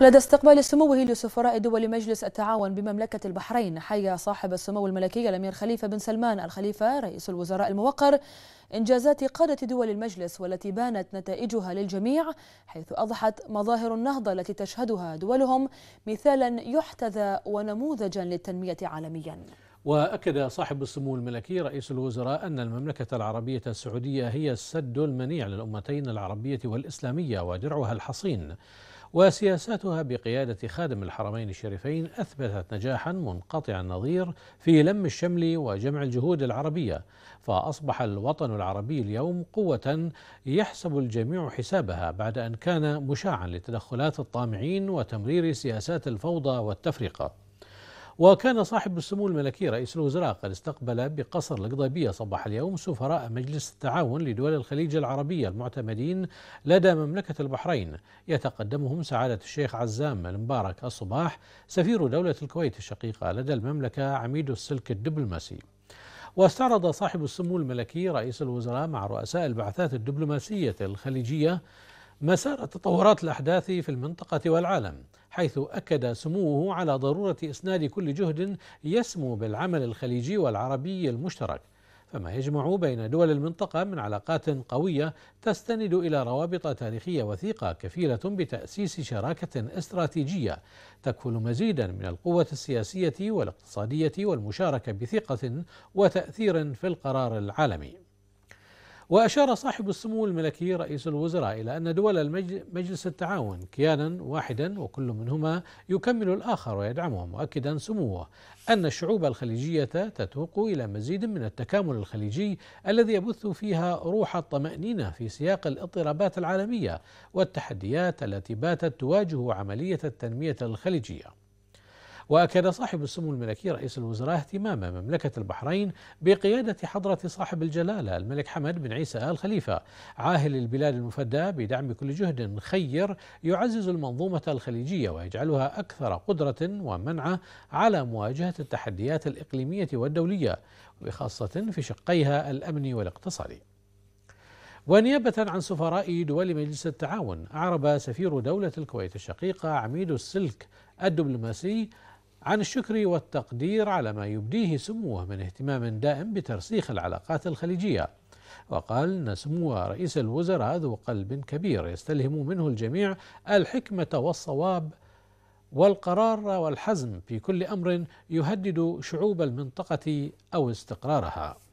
لدى استقبال سموه لسفراء دول مجلس التعاون بمملكة البحرين حي صاحب السمو الملكي الأمير خليفة بن سلمان الخليفة رئيس الوزراء الموقر إنجازات قادة دول المجلس والتي بانت نتائجها للجميع حيث أضحت مظاهر النهضة التي تشهدها دولهم مثالا يحتذى ونموذجا للتنمية عالميا وأكد صاحب السمو الملكي رئيس الوزراء أن المملكة العربية السعودية هي السد المنيع للأمتين العربية والإسلامية ودرعها الحصين وسياساتها بقيادة خادم الحرمين الشريفين أثبتت نجاحا منقطع النظير في لم الشمل وجمع الجهود العربية فأصبح الوطن العربي اليوم قوة يحسب الجميع حسابها بعد أن كان مشاعا لتدخلات الطامعين وتمرير سياسات الفوضى والتفرقة وكان صاحب السمو الملكي رئيس الوزراء قد استقبل بقصر القضيبية صباح اليوم سفراء مجلس التعاون لدول الخليج العربية المعتمدين لدى مملكة البحرين يتقدمهم سعادة الشيخ عزام المبارك الصباح سفير دولة الكويت الشقيقة لدى المملكة عميد السلك الدبلوماسي واستعرض صاحب السمو الملكي رئيس الوزراء مع رؤساء البعثات الدبلوماسية الخليجية مسار تطورات الأحداث في المنطقة والعالم حيث أكد سموه على ضرورة إسناد كل جهد يسمو بالعمل الخليجي والعربي المشترك فما يجمع بين دول المنطقة من علاقات قوية تستند إلى روابط تاريخية وثيقة كفيلة بتأسيس شراكة استراتيجية تكفل مزيدا من القوة السياسية والاقتصادية والمشاركة بثقة وتأثير في القرار العالمي وأشار صاحب السمو الملكي رئيس الوزراء إلى أن دول مجلس التعاون كيانا واحدا وكل منهما يكمل الآخر ويدعمه مؤكدا سموه أن الشعوب الخليجية تتوق إلى مزيد من التكامل الخليجي الذي يبث فيها روح الطمأنينة في سياق الاضطرابات العالمية والتحديات التي باتت تواجه عملية التنمية الخليجية وأكد صاحب السمو الملكي رئيس الوزراء اهتمام مملكة البحرين بقيادة حضرة صاحب الجلالة الملك حمد بن عيسى آل خليفة عاهل البلاد المفدى بدعم كل جهد خير يعزز المنظومة الخليجية ويجعلها أكثر قدرة ومنعة على مواجهة التحديات الإقليمية والدولية وخاصة في شقيها الأمني والاقتصادي ونيابة عن سفراء دول مجلس التعاون أعرب سفير دولة الكويت الشقيقة عميد السلك الدبلوماسي عن الشكر والتقدير على ما يبديه سموه من اهتمام دائم بترسيخ العلاقات الخليجيه وقال ان سمو رئيس الوزراء ذو قلب كبير يستلهم منه الجميع الحكمه والصواب والقرار والحزم في كل امر يهدد شعوب المنطقه او استقرارها